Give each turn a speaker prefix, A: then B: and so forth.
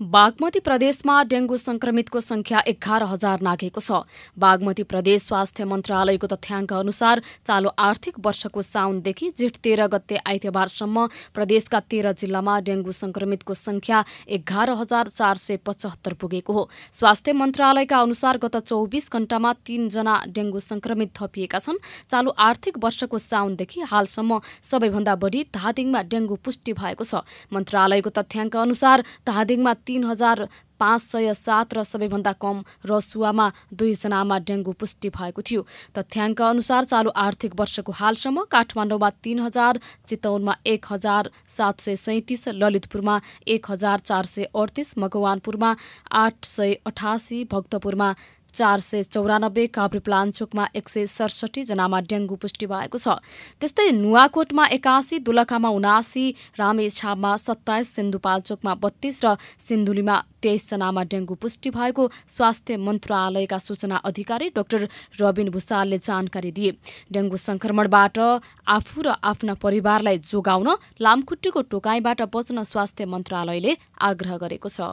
A: बागमती प्रदेशमा डेंगु संक्रमितको संख्या एघार हजार नाघेको छ बागमती प्रदेश स्वास्थ्य मन्त्रालयको तथ्याङ्क अनुसार चालु आर्थिक वर्षको साउनदेखि जेठ तेह्र गते आइतबारसम्म प्रदेशका तेह्र जिल्लामा डेंगु संक्रमितको संख्या एघार हजार चार सय पचहत्तर पुगेको हो स्वास्थ्य मन्त्रालयका अनुसार गत चौबिस घण्टामा तीनजना डेंगु संक्रमित थपिएका छन् चालु आर्थिक वर्षको साउनदेखि हालसम्म सबैभन्दा बढी धादिङमा डेंगु पुष्टि भएको छ मन्त्रालयको तथ्याङ्क अनुसार धादिङमा तिन हजार पाँच सय सात र सबैभन्दा कम रसुवामा दुईजनामा डेङ्गु पुष्टि भएको थियो तथ्याङ्क अनुसार चालु आर्थिक वर्षको हालसम्म काठमाडौँमा तिन हजार चितौनमा एक हजार सात सय सैँतिस ललितपुरमा एक हजार चार सय अडतिस मकवानपुरमा आठ सय अठासी भक्तपुरमा चार सय चौरानब्बे काभ्रे प्लान्चोकमा एक सय सडसठी जनामा डेङ्गु पुष्टि भएको छ त्यस्तै नुवाकोटमा एकासी दुलखामा उनासी रामेछापमा सत्ताइस सिन्धुपाल्चोकमा बत्तीस र सिन्धुलीमा तेइसजनामा डेङ्गु पुष्टि भएको स्वास्थ्य मन्त्रालयका सूचना अधिकारी डाक्टर रबिन भूषालले जानकारी दिए डेङ्गु संक्रमणबाट आफू र आफ्ना परिवारलाई जोगाउन लामखुट्टेको टोकाइबाट बच्न स्वास्थ्य मन्त्रालयले आग्रह गरेको छ